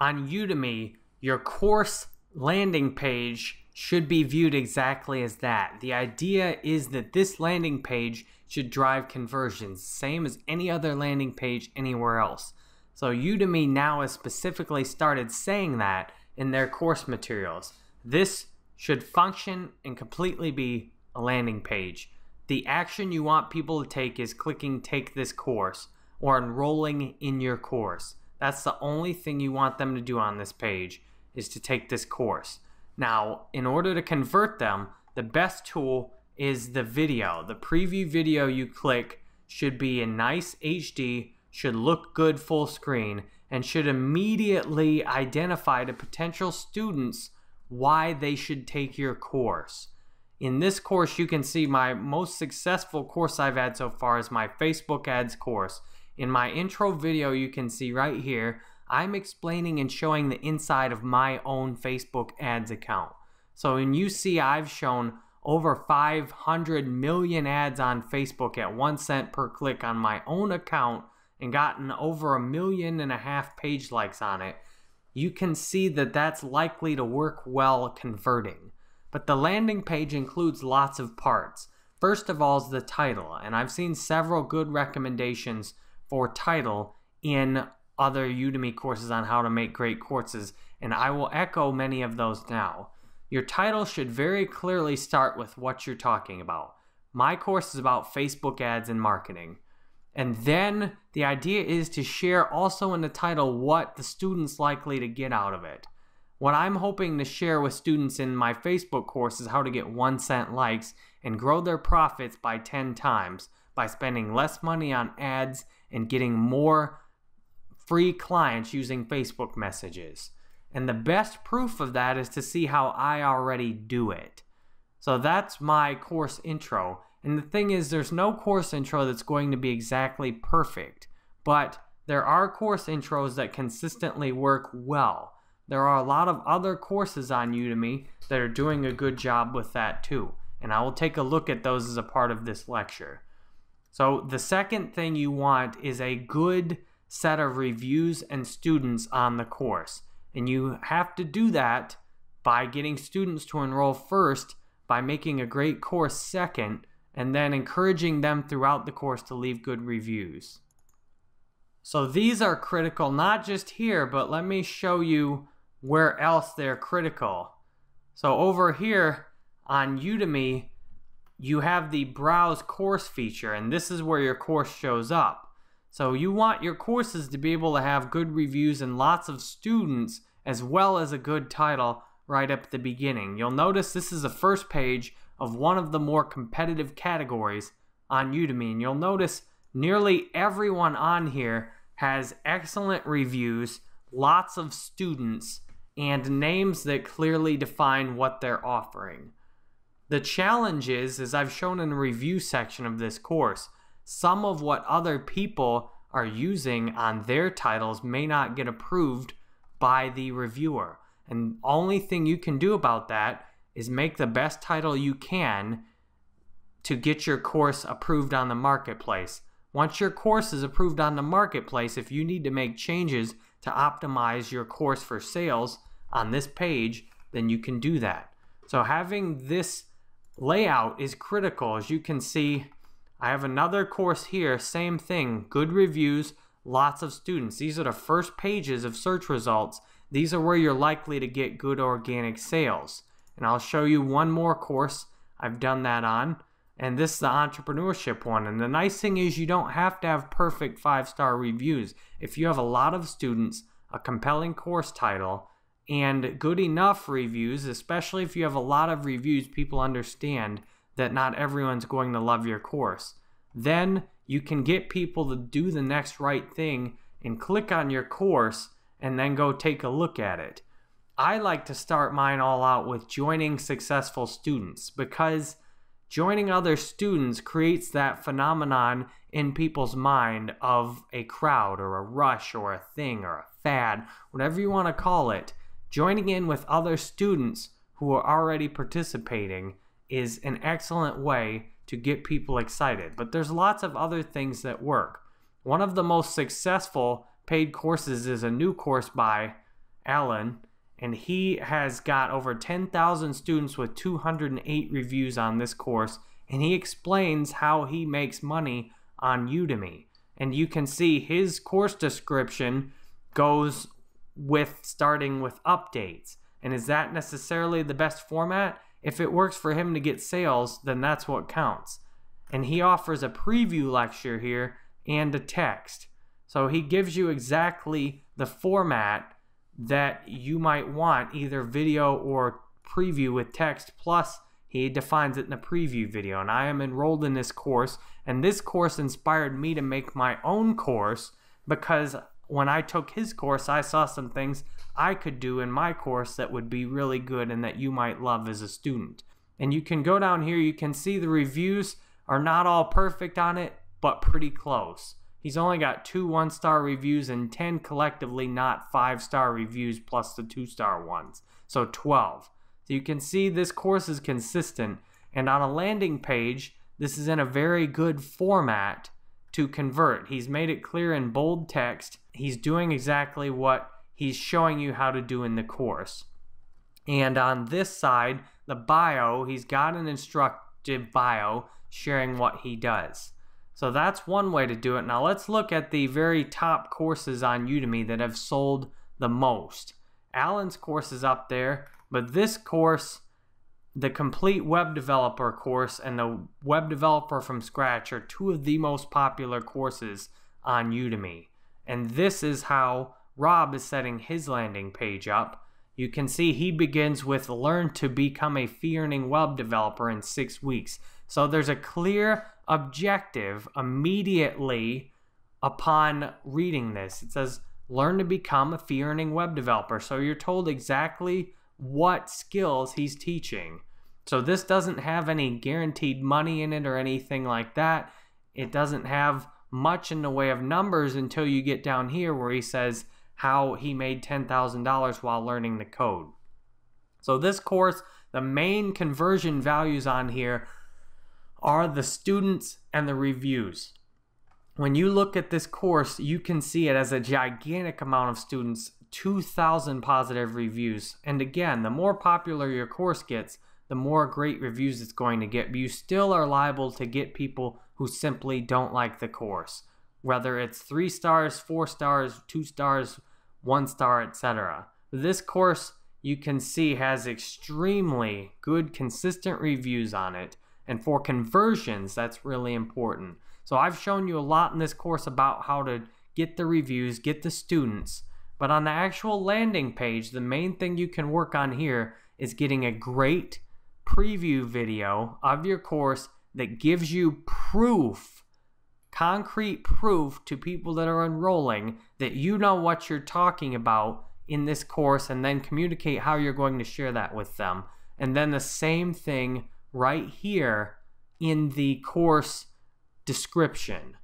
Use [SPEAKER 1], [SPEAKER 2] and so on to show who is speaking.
[SPEAKER 1] on Udemy, your course landing page should be viewed exactly as that. The idea is that this landing page should drive conversions, same as any other landing page anywhere else. So Udemy now has specifically started saying that in their course materials. This should function and completely be a landing page. The action you want people to take is clicking take this course or enrolling in your course. That's the only thing you want them to do on this page is to take this course. Now, in order to convert them, the best tool is the video. The preview video you click should be in nice HD, should look good full screen, and should immediately identify to potential students why they should take your course. In this course, you can see my most successful course I've had so far is my Facebook ads course. In my intro video, you can see right here, I'm explaining and showing the inside of my own Facebook ads account. So when you see I've shown over 500 million ads on Facebook at one cent per click on my own account and gotten over a million and a half page likes on it, you can see that that's likely to work well converting. But the landing page includes lots of parts. First of all is the title, and I've seen several good recommendations for title in other Udemy courses on how to make great courses, and I will echo many of those now. Your title should very clearly start with what you're talking about. My course is about Facebook ads and marketing. And then the idea is to share also in the title what the student's likely to get out of it. What I'm hoping to share with students in my Facebook course is how to get one cent likes and grow their profits by 10 times by spending less money on ads and getting more free clients using Facebook messages. And the best proof of that is to see how I already do it. So that's my course intro. And the thing is, there's no course intro that's going to be exactly perfect, but there are course intros that consistently work well. There are a lot of other courses on Udemy that are doing a good job with that too, and I will take a look at those as a part of this lecture. So the second thing you want is a good set of reviews and students on the course. And you have to do that by getting students to enroll first, by making a great course second, and then encouraging them throughout the course to leave good reviews. So these are critical not just here, but let me show you where else they're critical. So over here on Udemy, you have the browse course feature and this is where your course shows up. So you want your courses to be able to have good reviews and lots of students as well as a good title right up at the beginning. You'll notice this is the first page of one of the more competitive categories on Udemy and you'll notice nearly everyone on here has excellent reviews, lots of students, and names that clearly define what they're offering. The challenge is, as I've shown in the review section of this course, some of what other people are using on their titles may not get approved by the reviewer. And only thing you can do about that is make the best title you can to get your course approved on the marketplace. Once your course is approved on the marketplace, if you need to make changes to optimize your course for sales on this page, then you can do that. So having this Layout is critical. As you can see, I have another course here, same thing, good reviews, lots of students. These are the first pages of search results. These are where you're likely to get good organic sales. And I'll show you one more course I've done that on. And this is the entrepreneurship one. And the nice thing is you don't have to have perfect five-star reviews. If you have a lot of students, a compelling course title, and good enough reviews, especially if you have a lot of reviews, people understand that not everyone's going to love your course. Then you can get people to do the next right thing and click on your course and then go take a look at it. I like to start mine all out with joining successful students because joining other students creates that phenomenon in people's mind of a crowd or a rush or a thing or a fad, whatever you want to call it Joining in with other students who are already participating is an excellent way to get people excited. But there's lots of other things that work. One of the most successful paid courses is a new course by Alan, and he has got over 10,000 students with 208 reviews on this course, and he explains how he makes money on Udemy. And you can see his course description goes with starting with updates. And is that necessarily the best format? If it works for him to get sales, then that's what counts. And he offers a preview lecture here and a text. So he gives you exactly the format that you might want, either video or preview with text. Plus, he defines it in a preview video. And I am enrolled in this course. And this course inspired me to make my own course because when I took his course, I saw some things I could do in my course that would be really good and that you might love as a student. And you can go down here, you can see the reviews are not all perfect on it, but pretty close. He's only got two one star reviews and 10 collectively not five star reviews plus the two star ones. So 12. So you can see this course is consistent. And on a landing page, this is in a very good format to convert. He's made it clear in bold text. He's doing exactly what he's showing you how to do in the course. And on this side, the bio, he's got an instructive bio sharing what he does. So that's one way to do it. Now let's look at the very top courses on Udemy that have sold the most. Alan's course is up there, but this course the complete web developer course and the web developer from scratch are two of the most popular courses on Udemy. And this is how Rob is setting his landing page up. You can see he begins with learn to become a fee earning web developer in six weeks. So there's a clear objective immediately upon reading this. It says learn to become a fee earning web developer. So you're told exactly what skills he's teaching. So this doesn't have any guaranteed money in it or anything like that. It doesn't have much in the way of numbers until you get down here where he says how he made $10,000 while learning the code. So this course, the main conversion values on here are the students and the reviews. When you look at this course, you can see it as a gigantic amount of students, 2,000 positive reviews. And again, the more popular your course gets, the more great reviews it's going to get. But you still are liable to get people who simply don't like the course, whether it's three stars, four stars, two stars, one star, etc. This course you can see has extremely good, consistent reviews on it. And for conversions, that's really important. So I've shown you a lot in this course about how to get the reviews, get the students. But on the actual landing page, the main thing you can work on here is getting a great preview video of your course that gives you proof, concrete proof to people that are enrolling that you know what you're talking about in this course and then communicate how you're going to share that with them. And then the same thing right here in the course description.